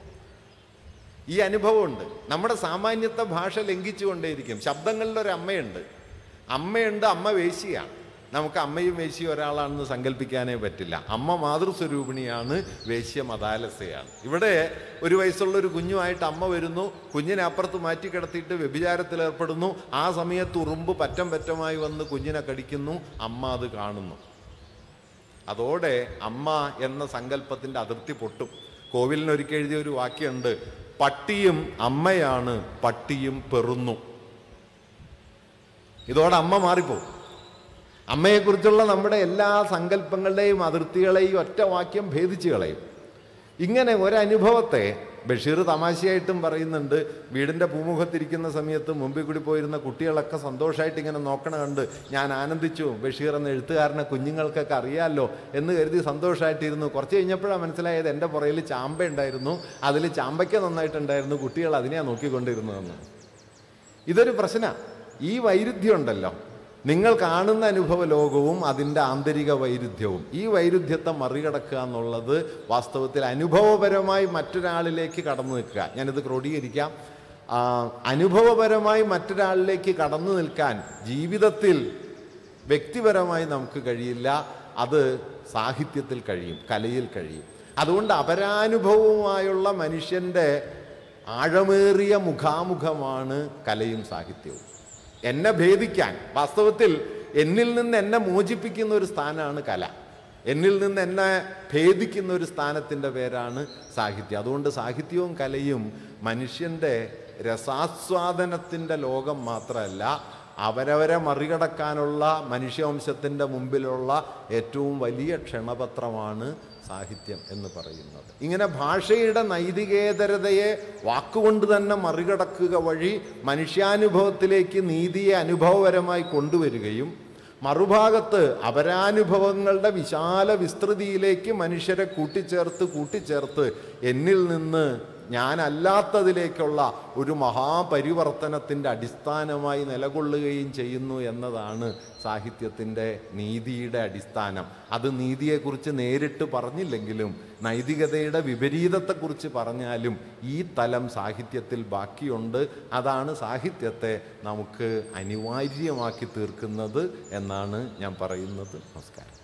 ഈ അനുഭവമുണ്ട് നമ്മുടെ സാമാന്യത്തെ ഭാഷ ലംഘിച്ചുകൊണ്ടേയിരിക്കും ശബ്ദങ്ങളിലൊരു അമ്മയുണ്ട് അമ്മയുണ്ട് അമ്മ വേശിയാണ് നമുക്ക് അമ്മയും വേശിയും ഒരാളാണെന്ന് സങ്കല്പിക്കാനേ പറ്റില്ല അമ്മ മാതൃസ്വരൂപിണിയാണ് വേശ്യ മതാലസയാണ് ഇവിടെ ഒരു വയസ്സുള്ള ഒരു കുഞ്ഞുമായിട്ട് അമ്മ വരുന്നു കുഞ്ഞിനെ അപ്പുറത്ത് മാറ്റി വ്യഭിചാരത്തിലേർപ്പെടുന്നു ഏർപ്പെടുന്നു ആ സമയത്ത് ഉറുമ്പ് പറ്റം പറ്റമായി വന്ന് കുഞ്ഞിനെ കടിക്കുന്നു അമ്മ അത് കാണുന്നു അതോടെ അമ്മ എന്ന സങ്കല്പത്തിൻ്റെ അതിർത്തി പൊട്ടും കോവിലിനൊരിക്കൽ എഴുതിയ ഒരു വാക്യമുണ്ട് പട്ടിയും അമ്മയാണ് പട്ടിയും പെറുന്നു ഇതോടെ അമ്മ മാറിപ്പോ അമ്മയെക്കുറിച്ചുള്ള നമ്മുടെ എല്ലാ സങ്കല്പങ്ങളുടെയും അതിർത്തികളെയും ഒറ്റ വാക്യം ഭേദിച്ചു കളയും ഇങ്ങനെ ഒരനുഭവത്തെ ബഷീർ തമാശയായിട്ടും പറയുന്നുണ്ട് വീടിൻ്റെ പൂമുഖത്തിരിക്കുന്ന സമയത്ത് മുമ്പിൽ കൂടി പോയിരുന്ന കുട്ടികളൊക്കെ സന്തോഷമായിട്ട് ഇങ്ങനെ നോക്കണ കണ്ട് ഞാൻ ആനന്ദിച്ചു ബഷീർ എന്ന എഴുത്തുകാരനെ കുഞ്ഞുങ്ങൾക്കൊക്കെ അറിയാമല്ലോ എന്ന് കരുതി സന്തോഷമായിട്ടിരുന്നു കുറച്ച് കഴിഞ്ഞപ്പോഴാണ് മനസ്സിലായത് എൻ്റെ പുറയിൽ ചാമ്പ ഉണ്ടായിരുന്നു അതിൽ ചാമ്പയ്ക്ക നന്നായിട്ടുണ്ടായിരുന്നു കുട്ടികൾ അതിനെയാണ് നോക്കിക്കൊണ്ടിരുന്നതെന്ന് ഇതൊരു പ്രശ്നമാണ് ഈ വൈരുദ്ധ്യമുണ്ടല്ലോ നിങ്ങൾ കാണുന്ന അനുഭവ ലോകവും അതിൻ്റെ ആന്തരിക വൈരുദ്ധ്യവും ഈ വൈരുദ്ധ്യത്തെ മറികടക്കുക എന്നുള്ളത് വാസ്തവത്തിൽ അനുഭവപരമായി മറ്റൊരാളിലേക്ക് കടന്നു നിൽക്കുക ഞാനിത് ക്രോഡീകരിക്കാം അനുഭവപരമായി മറ്റൊരാളിലേക്ക് കടന്നു നിൽക്കാൻ ജീവിതത്തിൽ വ്യക്തിപരമായി നമുക്ക് കഴിയില്ല അത് സാഹിത്യത്തിൽ കഴിയും കലയിൽ കഴിയും അതുകൊണ്ട് അപരാനുഭവവുമായുള്ള മനുഷ്യൻ്റെ ആഴമേറിയ മുഖാമുഖമാണ് കലയും സാഹിത്യവും എന്നെ ഭേദിക്കാൻ വാസ്തവത്തിൽ എന്നിൽ നിന്ന് എന്നെ മോചിപ്പിക്കുന്ന ഒരു സ്ഥാനമാണ് കല എന്നിൽ നിന്ന് എന്നെ ഭേദിക്കുന്ന ഒരു സ്ഥാനത്തിൻ്റെ പേരാണ് സാഹിത്യം അതുകൊണ്ട് സാഹിത്യവും കലയും മനുഷ്യൻ്റെ രസാസ്വാദനത്തിൻ്റെ ലോകം മാത്രമല്ല അവരവരെ മറികടക്കാനുള്ള മനുഷ്യവംശത്തിൻ്റെ മുമ്പിലുള്ള ഏറ്റവും വലിയ ക്ഷണപത്രമാണ് സാഹിത്യം എന്ന് പറയുന്നത് ഇങ്ങനെ ഭാഷയുടെ നൈതികേതരതയെ വാക്കുകൊണ്ട് തന്നെ മറികടക്കുക വഴി മനുഷ്യാനുഭവത്തിലേക്ക് നീതിയെ അനുഭവപരമായി കൊണ്ടുവരികയും മറുഭാഗത്ത് അപരാനുഭവങ്ങളുടെ വിശാല വിസ്തൃതിയിലേക്ക് മനുഷ്യരെ കൂട്ടിച്ചേർത്ത് കൂട്ടിച്ചേർത്ത് എന്നിൽ നിന്ന് ഞാനല്ലാത്തതിലേക്കുള്ള ഒരു മഹാപരിവർത്തനത്തിൻ്റെ അടിസ്ഥാനമായി നിലകൊള്ളുകയും ചെയ്യുന്നു എന്നതാണ് സാഹിത്യത്തിൻ്റെ നീതിയുടെ അടിസ്ഥാനം അത് നീതിയെക്കുറിച്ച് നേരിട്ട് പറഞ്ഞില്ലെങ്കിലും നൈതികതയുടെ വിപരീതത്തെക്കുറിച്ച് പറഞ്ഞാലും ഈ തലം സാഹിത്യത്തിൽ ബാക്കിയുണ്ട് അതാണ് സാഹിത്യത്തെ നമുക്ക് അനിവാര്യമാക്കി തീർക്കുന്നത് എന്നാണ് ഞാൻ പറയുന്നത് നമസ്കാരം